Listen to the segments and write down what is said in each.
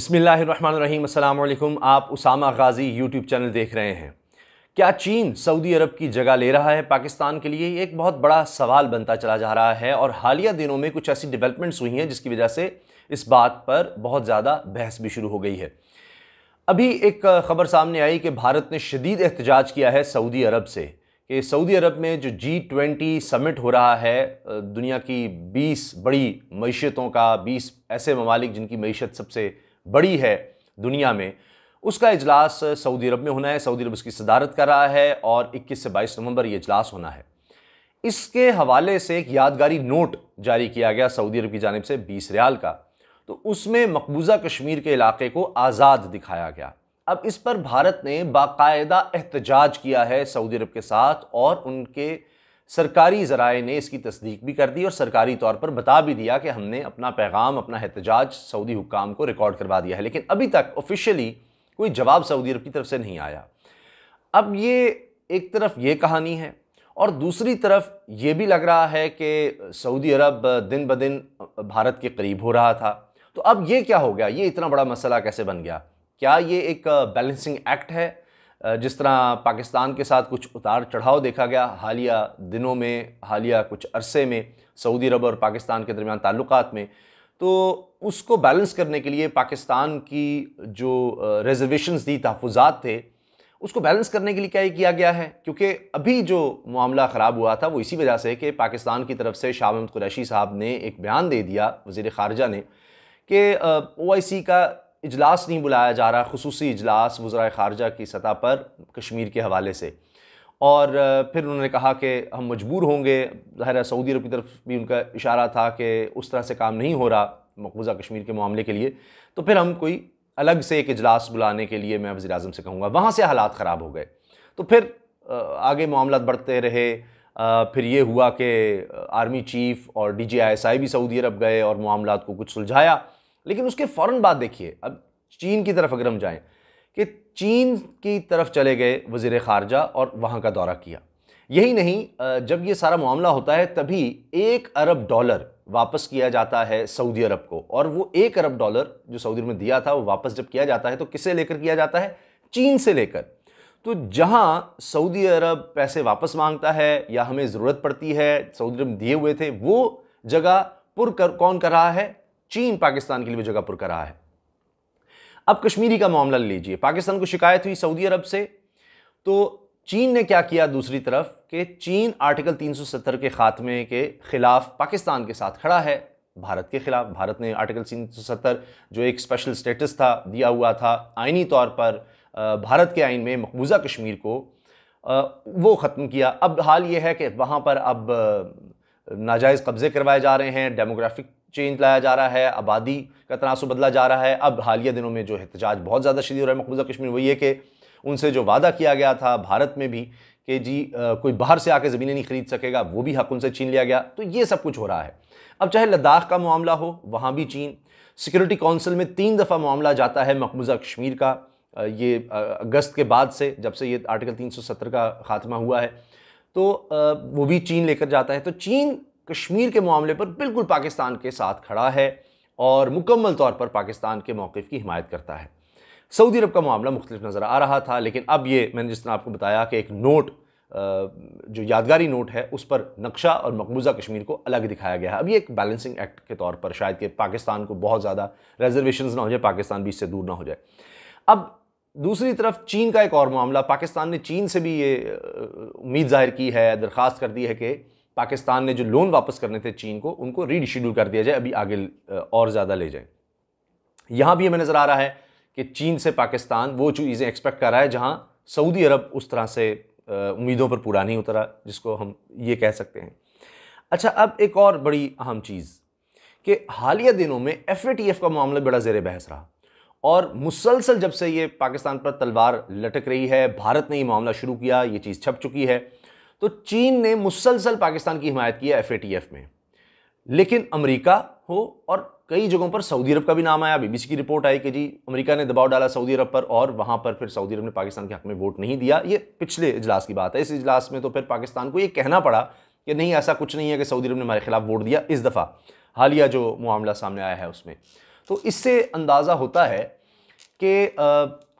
अस्सलाम वालेकुम आप उसामा गाज़ी यूट्यूब चैनल देख रहे हैं क्या चीन सऊदी अरब की जगह ले रहा है पाकिस्तान के लिए एक बहुत बड़ा सवाल बनता चला जा रहा है और हालिया दिनों में कुछ ऐसी डेवलपमेंट्स हुई हैं जिसकी वजह से इस बात पर बहुत ज़्यादा बहस भी शुरू हो गई है अभी एक ख़बर सामने आई कि भारत ने शदीद एहतजाज किया है सऊदी अरब से कि सऊदी अरब में जो जी ट्वेंटी समिट हो रहा है दुनिया की बीस बड़ी मीशतों का बीस ऐसे ममालिक जिनकी मीशत सबसे बड़ी है दुनिया में उसका इजलास सऊदी अरब में होना है सऊदी अरब उसकी सदारत कर रहा है और 21 से 22 नवंबर ये इजलास होना है इसके हवाले से एक यादगारी नोट जारी किया गया सऊदी अरब की जानब से बीस रियाल का तो उसमें मकबूजा कश्मीर के इलाके को आज़ाद दिखाया गया अब इस पर भारत ने बाकायदा एहतजाज किया है सऊदी अरब के साथ और उनके सरकारी ज़राए ने इसकी तस्दीक भी कर दी और सरकारी तौर पर बता भी दिया कि हमने अपना पैगाम अपना एहतजाज सऊदी हुकाम को रिकॉर्ड करवा दिया है लेकिन अभी तक ऑफिशियली कोई जवाब सऊदी अरब की तरफ से नहीं आया अब ये एक तरफ ये कहानी है और दूसरी तरफ ये भी लग रहा है कि सऊदी अरब दिन ब दिन भारत के करीब हो रहा था तो अब ये क्या हो गया ये इतना बड़ा मसला कैसे बन गया क्या ये एक बैलेंसिंग एक्ट है जिस तरह पाकिस्तान के साथ कुछ उतार चढ़ाव देखा गया हालिया दिनों में हालिया कुछ अरसे में सऊदी अरब और पाकिस्तान के दरमियान ताल्लुकात में तो उसको बैलेंस करने के लिए पाकिस्तान की जो रिजर्वेशंस दी तहफात थे उसको बैलेंस करने के लिए क्या किया गया है क्योंकि अभी जो मामला ख़राब हुआ था वो इसी वजह से कि पाकिस्तान की तरफ से शाह महमद कुरैशी साहब ने एक बयान दे दिया वज़ी ख़ारजा ने कि ओ आई सी का इजलास नहीं बुलाया जा रहा खसूस इजलास वज्रा ख़ारजा की सतह पर कश्मीर के हवाले से और फिर उन्होंने कहा कि हम मजबूर होंगे ज़ाहिर सऊदी अरब की तरफ भी उनका इशारा था कि उस तरह से काम नहीं हो रहा मकबूजा कश्मीर के मामले के लिए तो फिर हम कोई अलग से एक अजलास बुलाने के लिए मैं वजी अजम से कहूँगा वहाँ से हालात ख़राब हो गए तो फिर आगे मामला बढ़ते रहे फिर ये हुआ कि आर्मी चीफ़ और D G I S I भी सऊदी अरब गए और मामला को कुछ सुलझाया लेकिन उसके फौरन बाद देखिए अब चीन की तरफ अगर हम जाएं कि चीन की तरफ चले गए वजीर ख़ारजा और वहाँ का दौरा किया यही नहीं जब ये सारा मामला होता है तभी एक अरब डॉलर वापस किया जाता है सऊदी अरब को और वो एक अरब डॉलर जो सऊदी में दिया था वो वापस जब किया जाता है तो किससे लेकर किया जाता है चीन से लेकर तो जहां सऊदी अरब पैसे वापस मांगता है या हमें ज़रूरत पड़ती है सऊदी अरब दिए हुए थे वो जगह पुर कर कौन कर रहा है चीन पाकिस्तान के लिए जगह पुर करा है अब कश्मीरी का मामला लीजिए पाकिस्तान को शिकायत हुई सऊदी अरब से तो चीन ने क्या किया दूसरी तरफ कि चीन आर्टिकल 370 के ख़ात्मे के ख़िलाफ़ पाकिस्तान के साथ खड़ा है भारत के ख़िलाफ़ भारत ने आर्टिकल 370 जो एक स्पेशल स्टेटस था दिया हुआ था आइनी तौर पर भारत के आइन में मकबूज़ा कश्मीर को वो ख़त्म किया अब हाल ये है कि वहाँ पर अब नाजायज़ कब्ज़े करवाए जा रहे हैं डेमोग्राफिक चेंज लाया जा रहा है आबादी का तनासु बदला जा रहा है अब हालिया दिनों में जो एहतजाज बहुत ज़्यादा शदीद हो रहा है मकबूजा कश्मीर वही है कि उनसे जो वादा किया गया था भारत में भी कि जी आ, कोई बाहर से आके ज़मीनें नहीं खरीद सकेगा वो भी हक उनसे छीन लिया गया तो ये सब कुछ हो रहा है अब चाहे लद्दाख का मामला हो वहाँ भी चीन सिक्योरिटी काउंसिल में तीन दफ़ा मामला जाता है मकबूजा कश्मीर का ये अगस्त के बाद से जब से ये आर्टिकल 370 का खात्मा हुआ है तो वो भी चीन लेकर जाता है तो चीन कश्मीर के मामले पर बिल्कुल पाकिस्तान के साथ खड़ा है और मुकम्मल तौर पर पाकिस्तान के मौक़ की हिमायत करता है सऊदी अरब का मामला मुख्तलिफ नज़र आ रहा था लेकिन अब ये मैंने जिस तरह आपको बताया कि एक नोट जो यादगारी नोट है उस पर नक्शा और मकबूजा कश्मीर को अलग दिखाया गया है अब ये एक बैलेंसिंग एक्ट के तौर पर शायद कि पाकिस्तान को बहुत ज़्यादा रिजर्वेशन ना हो जाए पाकिस्तान भी इससे दूर ना हो जाए अब दूसरी तरफ चीन का एक और मामला पाकिस्तान ने चीन से भी ये उम्मीद जाहिर की है दरख्वास्त कर दी है कि पाकिस्तान ने जो लोन वापस करने थे चीन को उनको रीडिशेड्यूल कर दिया जाए अभी आगे और ज़्यादा ले जाए यहाँ भी हमें नज़र आ रहा है कि चीन से पाकिस्तान वो चीज़ें एक्सपेक्ट कर रहा है जहाँ सऊदी अरब उस तरह से उम्मीदों पर पूरा नहीं उतरा जिसको हम ये कह सकते हैं अच्छा अब एक और बड़ी अहम चीज़ कि हालिया दिनों में एफ का मामला बड़ा ज़ेर बहस रहा और मुसलसल जब से ये पाकिस्तान पर तलवार लटक रही है भारत ने ये मामला शुरू किया ये चीज़ छप चुकी है तो चीन ने मुसलसल पाकिस्तान की हिमायत की है एफ में लेकिन अमेरिका हो और कई जगहों पर सऊदी अरब का भी नाम आया बीबीसी की रिपोर्ट आई कि जी अमेरिका ने दबाव डाला सऊदी अरब पर और वहाँ पर फिर सऊदी अरब ने पाकिस्तान के हक में वोट नहीं दिया ये पिछले इजलास की बात है इस इजलास में तो फिर पाकिस्तान को ये कहना पड़ा कि नहीं ऐसा कुछ नहीं है कि सऊदी अरब ने हमारे खिलाफ वोट दिया इस दफ़ा हालिया जो मामला सामने आया है उसमें तो इससे अंदाज़ा होता है कि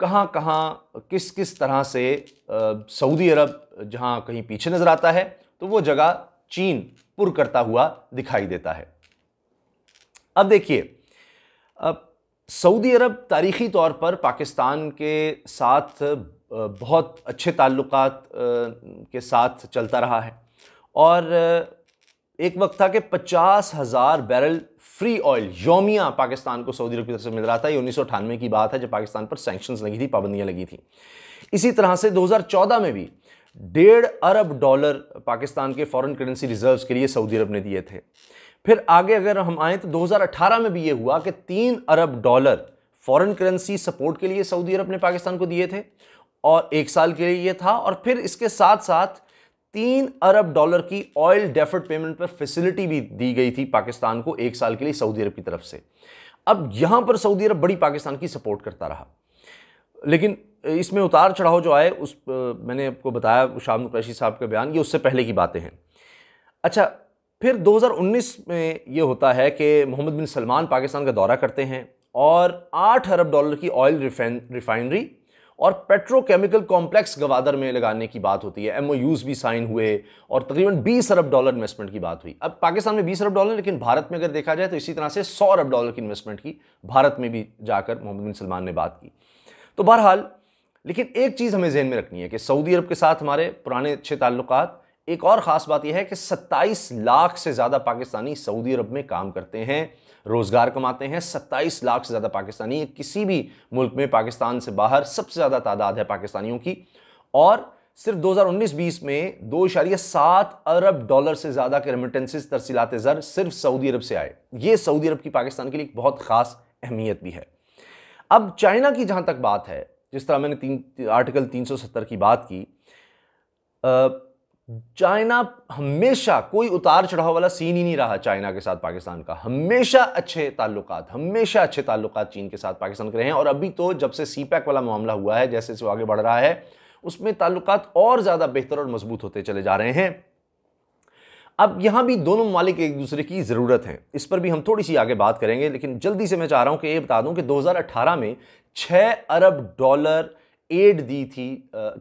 कहाँ कहाँ किस किस तरह से सऊदी अरब जहाँ कहीं पीछे नज़र आता है तो वो जगह चीन पुर करता हुआ दिखाई देता है अब देखिए सऊदी अरब तारीखी तौर पर पाकिस्तान के साथ बहुत अच्छे ताल्लुकात के साथ चलता रहा है और एक वक्त था कि पचास हज़ार बैरल फ्री ऑयल योमिया पाकिस्तान को सऊदी अरब की तरफ से मिल रहा था ये उन्नीस की बात है जब पाकिस्तान पर सैक्शन लगी थी पाबंदियां लगी थी इसी तरह से 2014 में भी डेढ़ अरब डॉलर पाकिस्तान के फॉरेन करेंसी रिजर्व्स के लिए सऊदी अरब ने दिए थे फिर आगे अगर हम आएँ तो 2018 में भी ये हुआ कि तीन अरब डॉलर फॉरेन करेंसी सपोर्ट के लिए सऊदी अरब ने पाकिस्तान को दिए थे और एक साल के लिए ये था और फिर इसके साथ साथ तीन अरब डॉलर की ऑयल डेफर्ड पेमेंट पर फैसिलिटी भी दी गई थी पाकिस्तान को एक साल के लिए सऊदी अरब की तरफ से अब यहां पर सऊदी अरब बड़ी पाकिस्तान की सपोर्ट करता रहा लेकिन इसमें उतार चढ़ाव जो आए उस मैंने आपको बताया शाम कुरैशी साहब का बयान ये उससे पहले की बातें हैं अच्छा फिर 2019 में ये होता है कि मोहम्मद बिन सलमान पाकिस्तान का दौरा करते हैं और 8 अरब डॉलर की ऑयल रिफाइनरी और पेट्रोकेमिकल कॉम्प्लेक्स गवादर में लगाने की बात होती है एम भी साइन हुए और तकरीबन 20 अरब डॉलर इन्वेस्टमेंट की बात हुई अब पाकिस्तान में 20 अरब डॉलर लेकिन भारत में अगर देखा जाए तो इसी तरह से 100 अरब डॉलर की इन्वेस्टमेंट की भारत में भी जाकर मोहम्मद बिन सलमान ने बात की तो बहरहाल लेकिन एक चीज़ हमें जहन में रखनी है कि सऊदी अरब के साथ हमारे पुराने अच्छे ताल्लुकात एक और ख़ास बात यह है कि 27 लाख से ज़्यादा पाकिस्तानी सऊदी अरब में काम करते हैं रोज़गार कमाते हैं 27 लाख से ज़्यादा पाकिस्तानी किसी भी मुल्क में पाकिस्तान से बाहर सबसे ज़्यादा तादाद है पाकिस्तानियों की और सिर्फ 2019-20 में दो इशारिया सात अरब डॉलर से ज़्यादा के रेमिटेंसिस तरसीलात ज़र सिर्फ सऊदी अरब से आए ये सऊदी अरब की पाकिस्तान के लिए बहुत ख़ास अहमियत भी है अब चाइना की जहाँ तक बात है जिस तरह मैंने तीन आर्टिकल 370 की बात की आ, चाइना हमेशा कोई उतार चढ़ाव वाला सीन ही नहीं रहा चाइना के साथ पाकिस्तान का हमेशा अच्छे ताल्लुक हमेशा अच्छे ताल्लुक चीन के साथ पाकिस्तान के रहे हैं और अभी तो जब से सी पैक वाला मामला हुआ है जैसे जैसे आगे बढ़ रहा है उसमें ताल्लुक और ज़्यादा बेहतर और मजबूत होते चले जा रहे हैं अब यहाँ भी दोनों ममालिक एक दूसरे की ज़रूरत है इस पर भी हम थोड़ी सी आगे बात करेंगे लेकिन जल्दी से मैं चाह रहा हूँ कि ये बता दूँ कि दो में छः अरब डॉलर एड दी थी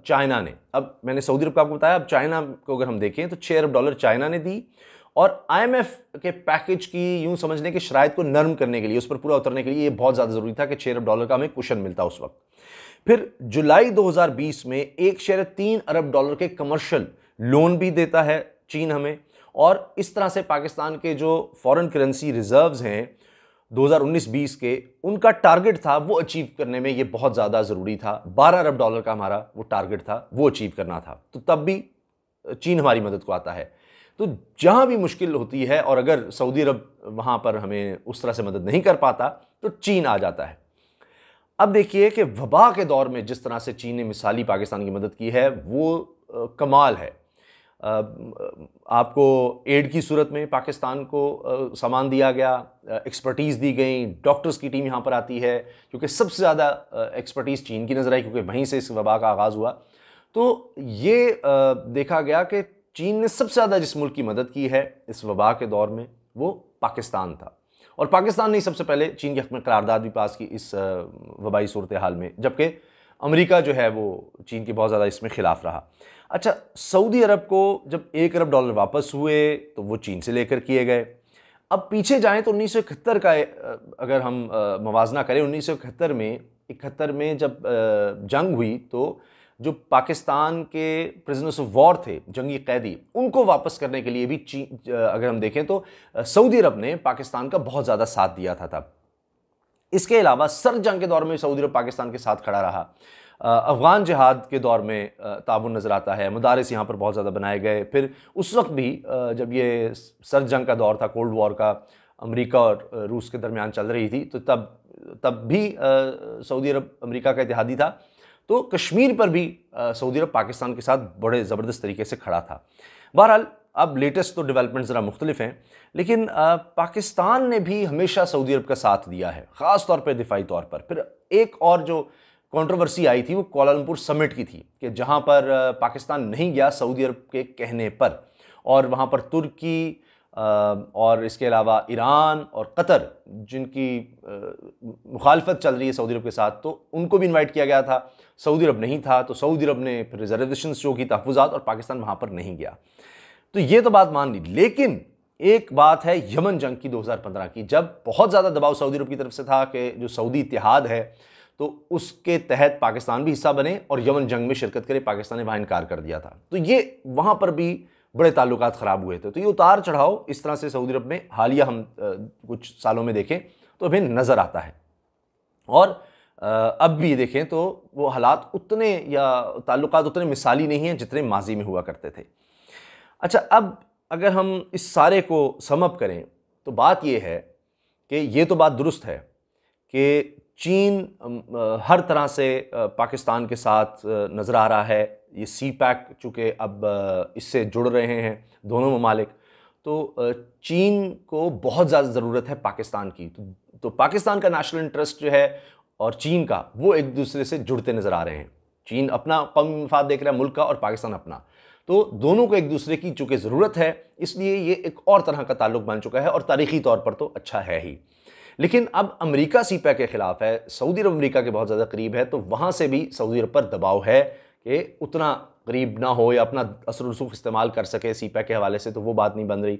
चाइना ने अब मैंने सऊदी अरब का आपको बताया अब चाइना को अगर हम देखें तो छः अरब डॉलर चाइना ने दी और आईएमएफ के पैकेज की यूं समझने के शरात को नर्म करने के लिए उस पर पूरा उतरने के लिए ये बहुत ज़्यादा ज़रूरी था कि छः अरब डॉलर का हमें क्वेश्चन मिलता उस वक्त फिर जुलाई 2020 में एक शेयर तीन अरब डॉलर के कमर्शियल लोन भी देता है चीन हमें और इस तरह से पाकिस्तान के जो फॉरेन करेंसी रिजर्व्स हैं 2019-20 के उनका टारगेट था वो अचीव करने में ये बहुत ज़्यादा ज़रूरी था 12 अरब डॉलर का हमारा वो टारगेट था वो अचीव करना था तो तब भी चीन हमारी मदद को आता है तो जहाँ भी मुश्किल होती है और अगर सऊदी अरब वहाँ पर हमें उस तरह से मदद नहीं कर पाता तो चीन आ जाता है अब देखिए कि वबा के दौर में जिस तरह से चीन ने मिसाली पाकिस्तान की मदद की है वो कमाल है आपको एड की सूरत में पाकिस्तान को सामान दिया गया एक्सपर्टीज़ दी गई डॉक्टर्स की टीम यहाँ पर आती है क्योंकि सबसे ज़्यादा एक्सपर्टीज़ चीन की नज़र आई क्योंकि वहीं से इस वबा का आगाज़ हुआ तो ये देखा गया कि चीन ने सबसे ज़्यादा जिस मुल्क की मदद की है इस वबा के दौर में वो पाकिस्तान था और पाकिस्तान ने सबसे पहले चीन के हक में करारदाद भी पास की इस वबाई सूरत हाल में जबकि अमेरिका जो है वो चीन के बहुत ज़्यादा इसमें ख़िलाफ़ रहा अच्छा सऊदी अरब को जब एक अरब डॉलर वापस हुए तो वो चीन से लेकर किए गए अब पीछे जाएं तो उन्नीस का अगर हम मुजना करें उन्नीस में इकहत्तर में जब जंग हुई तो जो पाकिस्तान के प्रिजनर्स ऑफ वॉर थे जंगी कैदी उनको वापस करने के लिए भी चीन अगर हम देखें तो सऊदी अरब ने पाकिस्तान का बहुत ज़्यादा साथ दिया था तब इसके अलावा सर जंग के दौर में सऊदी अरब पाकिस्तान के साथ खड़ा रहा अफ़गान जहाद के दौर में ताबन नज़र आता है मदारस यहाँ पर बहुत ज़्यादा बनाए गए फिर उस वक्त भी जब ये सर जंग का दौर था कोल्ड वॉर का अमेरिका और रूस के दरमियान चल रही थी तो तब तब भी सऊदी अरब अमेरिका का इतिहादी था तो कश्मीर पर भी सऊदी अरब पाकिस्तान के साथ बड़े ज़बरदस्त तरीके से खड़ा था बहरहाल अब लेटेस्ट तो डेवलपमेंट ज़रा मुख्तलिफ हैं लेकिन पाकिस्तान ने भी हमेशा सऊदी अरब का साथ दिया है ख़ास तौर पर दिफाही तौर पर फिर एक और जो कंट्रोवर्सी आई थी वो कौलमपुर समिट की थी कि जहाँ पर पाकिस्तान नहीं गया सऊदी अरब के कहने पर और वहाँ पर तुर्की और इसके अलावा ईरान और कतर जिनकी मुखालफत चल रही है सऊदी अरब के साथ तो उनको भी इनवाइट किया गया था सऊदी अरब नहीं था तो सऊदी अरब ने फिर रिजर्वेशन शो की तहफात और पाकिस्तान वहाँ पर नहीं गया तो ये तो बात मान ली लेकिन एक बात है यमन जंग की 2015 की जब बहुत ज़्यादा दबाव सऊदी अरब की तरफ से था कि जो सऊदी इतिहाद है तो उसके तहत पाकिस्तान भी हिस्सा बने और यमन जंग में शिरकत करे पाकिस्तान ने वहाँ इनकार कर दिया था तो ये वहाँ पर भी बड़े ताल्लुक ख़राब हुए थे तो ये उतार चढ़ाव इस तरह से सऊदी अरब में हालिया हम कुछ सालों में देखें तो अभी नज़र आता है और अब भी देखें तो वो हालात उतने या ताल्लुक उतने मिसाली नहीं हैं जितने माजी में हुआ करते थे अच्छा अब अगर हम इस सारे को समअप करें तो बात यह है कि ये तो बात दुरुस्त है कि चीन हर तरह से पाकिस्तान के साथ नज़र आ रहा है ये सी पैक चूँकि अब इससे जुड़ रहे हैं दोनों ममालिक तो चीन को बहुत ज़्यादा ज़रूरत है पाकिस्तान की तो, तो पाकिस्तान का नेशनल इंटरेस्ट जो है और चीन का वो एक दूसरे से जुड़ते नज़र आ रहे हैं चीन अपना कम मफाद देख रहा है मुल्क का और पाकिस्तान अपना तो दोनों को एक दूसरे की चूँकि ज़रूरत है इसलिए ये एक और तरह का ताल्लुक बन चुका है और तारीखी तौर पर तो अच्छा है ही लेकिन अब अमेरिका सी के ख़िलाफ़ है सऊदी अरब अमरीका के बहुत ज़्यादा करीब है तो वहाँ से भी सऊदी अरब पर दबाव है कि उतना करीब ना हो या अपना असर रसूख इस्तेमाल कर सके सी के हवाले से तो वो बात नहीं बन रही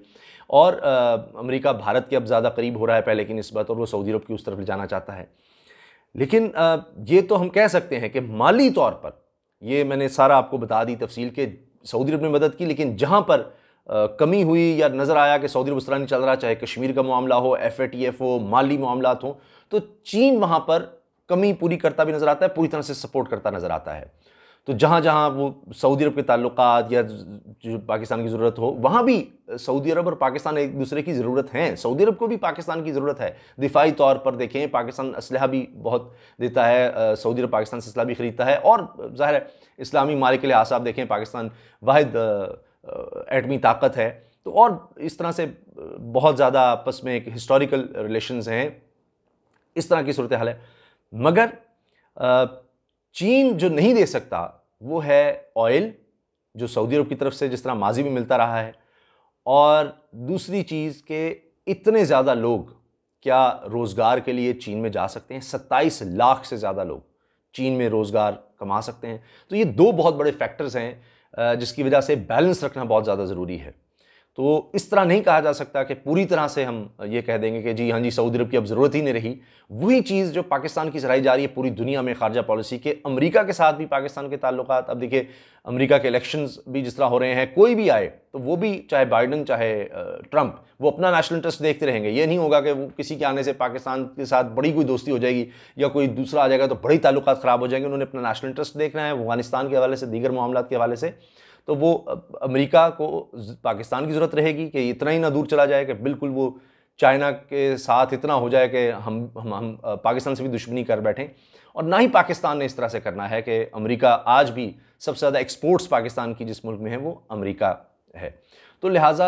और अमेरिका भारत के अब ज़्यादा करीब हो रहा है पहले की नस्बत और वो सऊदी अरब की उस तरफ ले जाना चाहता है लेकिन आ, ये तो हम कह सकते हैं कि माली तौर पर ये मैंने सारा आपको बता दी तफसील के सऊदी अरब ने मदद की लेकिन जहाँ पर आ, कमी हुई या नज़र आया कि सऊदी अरब उस तरह नहीं चल रहा चाहे कश्मीर का मामला हो एफ ए टी एफ हो माली मामला हों तो चीन वहाँ पर कमी पूरी करता भी नज़र आता है पूरी तरह से सपोर्ट करता नज़र आता है तो जहाँ जहाँ वो सऊदी अरब के ताल्लुक या जो पाकिस्तान की ज़रूरत हो वहाँ भी सऊदी अरब और पाकिस्तान एक दूसरे की ज़रूरत है सऊदी अरब को भी पाकिस्तान की ज़रूरत है दिफाई तौर पर देखें पाकिस्तान इसलह भी बहुत देता है सऊदी अरब पाकिस्तान से इसलह भी ख़रीदता है और ज़ाहिर है इस्लामी मारे के लिए आसाब देखें पाकिस्तान वाद एटमी ताकत है तो और इस तरह से बहुत ज़्यादा आपस में एक हिस्टोरिकल रिलेशन हैं इस तरह की सूरत हाल है मगर चीन जो नहीं दे सकता वो है ऑयल जो सऊदी अरब की तरफ से जिस तरह माजी में मिलता रहा है और दूसरी चीज़ के इतने ज़्यादा लोग क्या रोज़गार के लिए चीन में जा सकते हैं सत्ताईस लाख से ज़्यादा लोग चीन में रोज़गार कमा सकते हैं तो ये दो बहुत बड़े फैक्टर्स हैं जिसकी वजह से बैलेंस रखना बहुत ज़्यादा ज़रूरी है तो इस तरह नहीं कहा जा सकता कि पूरी तरह से हम ये कह देंगे कि जी हाँ जी सऊदी अरब की अब ज़रूरत ही नहीं रही वही चीज़ जो पाकिस्तान की सराई जा रही है पूरी दुनिया में खारजा पॉलिसी के अमेरिका के साथ भी पाकिस्तान के ताल्लुक अब देखिए अमेरिका के इलेक्शंस भी जिस तरह हो रहे हैं कोई भी आए तो वो भी चाहे बाइडन चाहे ट्रंप वो अपना नेशनल इंटरेस्ट देखते रहेंगे ये नहीं होगा कि वो किसी के आने से पाकिस्तान के साथ बड़ी कोई दोस्ती हो जाएगी या कोई दूसरा आ जाएगा तो बड़े ताल्लुक ख़राब हो जाएंगे उन्होंने अपना नेशनल इंटरेस्ट देखना है अफगानिस्तान के हवाले से दीगर मामला के हवाले से तो वो अमेरिका को पाकिस्तान की ज़रूरत रहेगी कि इतना ही ना दूर चला जाए कि बिल्कुल वो चाइना के साथ इतना हो जाए कि हम हम हम पाकिस्तान से भी दुश्मनी कर बैठें और ना ही पाकिस्तान ने इस तरह से करना है कि अमेरिका आज भी सबसे ज़्यादा एक्सपोर्ट्स पाकिस्तान की जिस मुल्क में है वो अमेरिका है तो लिहाजा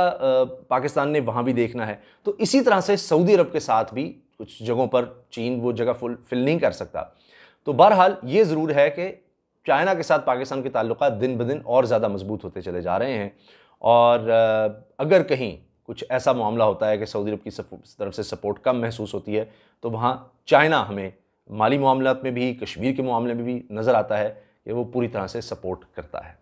पाकिस्तान ने वहाँ भी देखना है तो इसी तरह से सऊदी अरब के साथ भी कुछ जगहों पर चीन वो जगह फुल फिल नहीं कर सकता तो बहरहाल ये ज़रूर है कि चाइना के साथ पाकिस्तान के ताल्लुक दिन ब दिन और ज़्यादा मजबूत होते चले जा रहे हैं और अगर कहीं कुछ ऐसा मामला होता है कि सऊदी अरब की तरफ से सपोर्ट कम महसूस होती है तो वहाँ चाइना हमें माली मामला में भी कश्मीर के मामले में भी नज़र आता है कि वो पूरी तरह से सपोर्ट करता है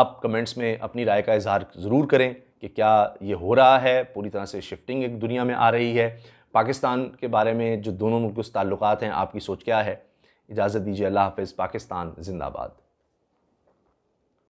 आप कमेंट्स में अपनी राय का इजहार ज़रूर करें कि क्या ये हो रहा है पूरी तरह से शिफ्टिंग एक दुनिया में आ रही है पाकिस्तान के बारे में जो दोनों मुल्क से हैं आपकी सोच क्या है इजाज़त दीजिए अल्लाह हाफ़ पाकिस्तान जिंदाबाद